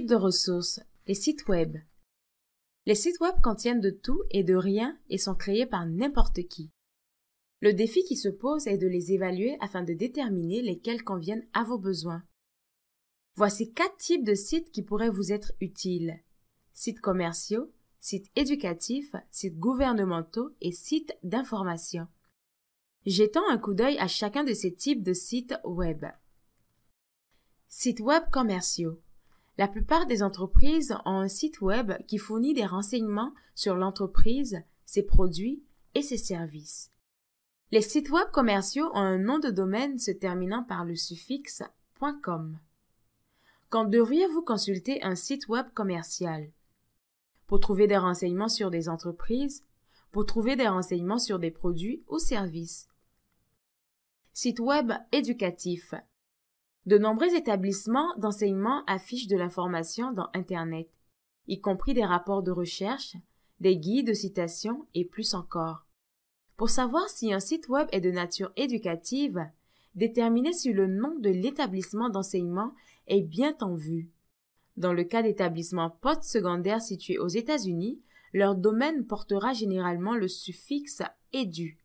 de ressources. Les sites web. Les sites web contiennent de tout et de rien et sont créés par n'importe qui. Le défi qui se pose est de les évaluer afin de déterminer lesquels conviennent à vos besoins. Voici quatre types de sites qui pourraient vous être utiles. Sites commerciaux, sites éducatifs, sites gouvernementaux et sites d'information. Jetons un coup d'œil à chacun de ces types de sites web. Sites web commerciaux. La plupart des entreprises ont un site web qui fournit des renseignements sur l'entreprise, ses produits et ses services. Les sites web commerciaux ont un nom de domaine se terminant par le suffixe .com. Quand devriez-vous consulter un site web commercial Pour trouver des renseignements sur des entreprises, pour trouver des renseignements sur des produits ou services. Site web éducatif de nombreux établissements d'enseignement affichent de l'information dans Internet, y compris des rapports de recherche, des guides de citation et plus encore. Pour savoir si un site web est de nature éducative, déterminez si le nom de l'établissement d'enseignement est bien en vue. Dans le cas d'établissements postsecondaires situés aux États-Unis, leur domaine portera généralement le suffixe édu.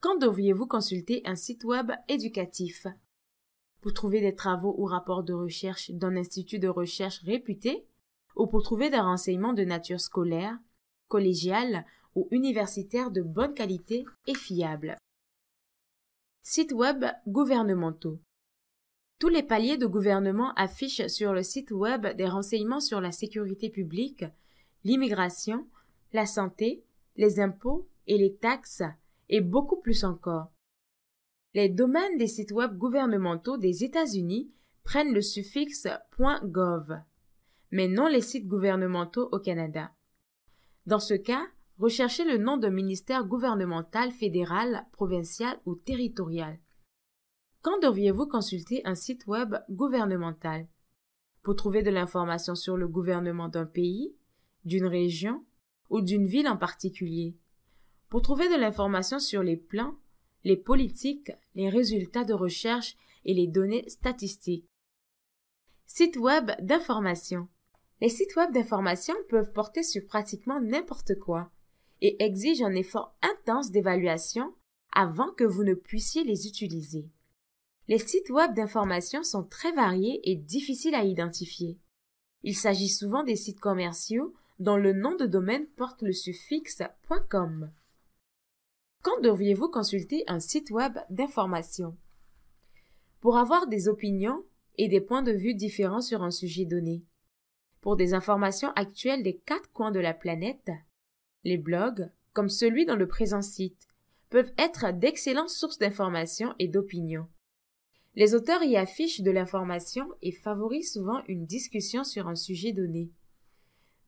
Quand devriez-vous consulter un site web éducatif pour trouver des travaux ou rapports de recherche d'un institut de recherche réputé, ou pour trouver des renseignements de nature scolaire, collégiale ou universitaire de bonne qualité et fiable. Sites web gouvernementaux. Tous les paliers de gouvernement affichent sur le site web des renseignements sur la sécurité publique, l'immigration, la santé, les impôts et les taxes, et beaucoup plus encore les domaines des sites web gouvernementaux des États-Unis prennent le suffixe .gov, mais non les sites gouvernementaux au Canada. Dans ce cas, recherchez le nom d'un ministère gouvernemental fédéral, provincial ou territorial. Quand devriez-vous consulter un site web gouvernemental Pour trouver de l'information sur le gouvernement d'un pays, d'une région ou d'une ville en particulier. Pour trouver de l'information sur les plans, les politiques, les résultats de recherche et les données statistiques. Sites web d'information. Les sites web d'information peuvent porter sur pratiquement n'importe quoi et exigent un effort intense d'évaluation avant que vous ne puissiez les utiliser. Les sites web d'information sont très variés et difficiles à identifier. Il s'agit souvent des sites commerciaux dont le nom de domaine porte le suffixe .com quand devriez-vous consulter un site web d'information Pour avoir des opinions et des points de vue différents sur un sujet donné. Pour des informations actuelles des quatre coins de la planète, les blogs, comme celui dans le présent site, peuvent être d'excellentes sources d'informations et d'opinions. Les auteurs y affichent de l'information et favorisent souvent une discussion sur un sujet donné.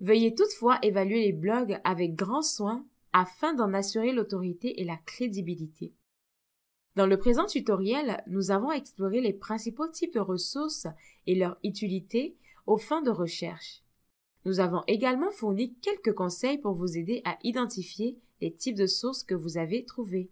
Veuillez toutefois évaluer les blogs avec grand soin afin d'en assurer l'autorité et la crédibilité. Dans le présent tutoriel, nous avons exploré les principaux types de ressources et leur utilité aux fins de recherche. Nous avons également fourni quelques conseils pour vous aider à identifier les types de sources que vous avez trouvées.